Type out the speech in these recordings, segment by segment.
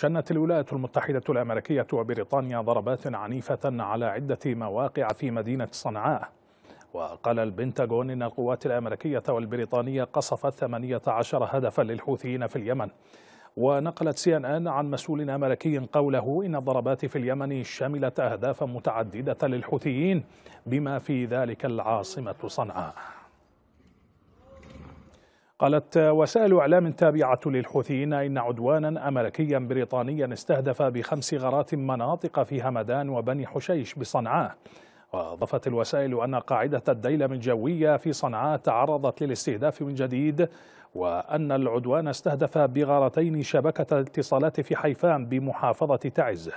شنت الولايات المتحدة الأمريكية وبريطانيا ضربات عنيفة على عدة مواقع في مدينة صنعاء وقال البنتاغون إن القوات الأمريكية والبريطانية قصفت 18 هدفا للحوثيين في اليمن ونقلت سي ان ان عن مسؤول امريكي قوله ان الضربات في اليمن شملت اهدافا متعدده للحوثيين بما في ذلك العاصمه صنعاء قالت وسائل إعلام تابعة للحوثيين إن عدوانا أمريكيا بريطانيا استهدف بخمس غارات مناطق في همدان وبني حشيش بصنعاء وأضافت الوسائل أن قاعدة الديلم الجوية في صنعاء تعرضت للاستهداف من جديد وأن العدوان استهدف بغارتين شبكة الاتصالات في حيفان بمحافظة تعز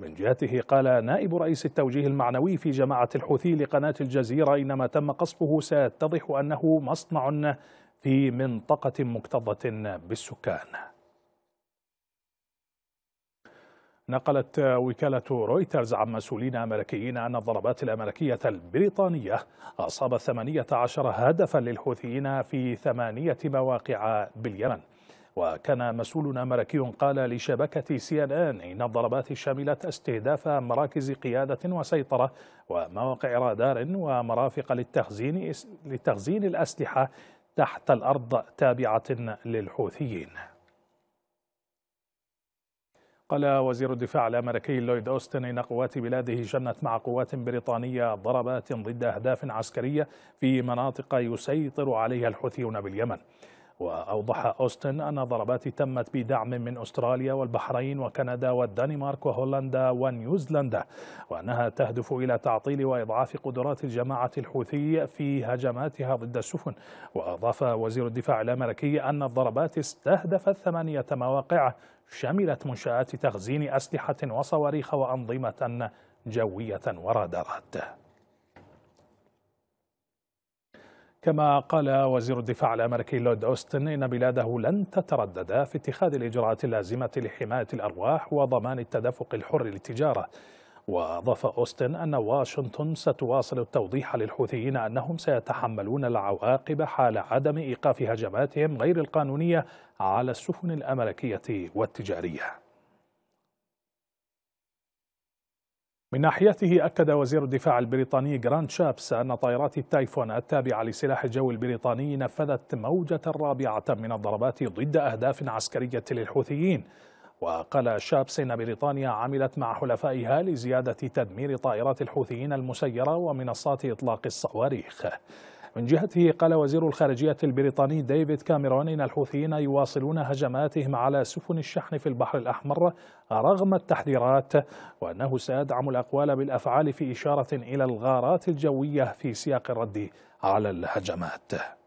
من جهته قال نائب رئيس التوجيه المعنوي في جماعة الحوثي لقناة الجزيرة إن ما تم قصفه سيتضح أنه مصنع في منطقة مكتظة بالسكان نقلت وكالة رويترز عن مسؤولين أمريكيين أن الضربات الأمريكية البريطانية أصابت 18 هدفا للحوثيين في ثمانية مواقع باليمن وكان مسؤول أمريكي قال لشبكة سي ان ان إن الضربات شملت استهداف مراكز قيادة وسيطرة ومواقع رادار ومرافق للتخزين, لتخزين الأسلحة تحت الأرض تابعة للحوثيين قال وزير الدفاع الأمريكي لويد أوستن إن قوات بلاده شنت مع قوات بريطانية ضربات ضد أهداف عسكرية في مناطق يسيطر عليها الحوثيون باليمن وأوضح أوستن أن ضربات تمت بدعم من أستراليا والبحرين وكندا والدنمارك وهولندا ونيوزيلندا وأنها تهدف إلى تعطيل وإضعاف قدرات الجماعة الحوثي في هجماتها ضد السفن وأضاف وزير الدفاع الأمريكي أن الضربات استهدفت ثمانية مواقع شملت منشآت تخزين أسلحة وصواريخ وأنظمة جوية ورادارات كما قال وزير الدفاع الأمريكي لود أوستن إن بلاده لن تتردد في اتخاذ الإجراءات اللازمة لحماية الأرواح وضمان التدفق الحر للتجارة وأضاف أوستن أن واشنطن ستواصل التوضيح للحوثيين أنهم سيتحملون العواقب حال عدم إيقاف هجماتهم غير القانونية على السفن الأمريكية والتجارية من ناحيته أكد وزير الدفاع البريطاني جراند شابس أن طائرات التايفون التابعة لسلاح الجو البريطاني نفذت موجة رابعة من الضربات ضد أهداف عسكرية للحوثيين وقال شابس إن بريطانيا عملت مع حلفائها لزيادة تدمير طائرات الحوثيين المسيرة ومنصات إطلاق الصواريخ من جهته قال وزير الخارجية البريطاني ديفيد كاميرون إن الحوثيين يواصلون هجماتهم على سفن الشحن في البحر الأحمر رغم التحذيرات وأنه سيدعم الأقوال بالأفعال في إشارة إلى الغارات الجوية في سياق الرد على الهجمات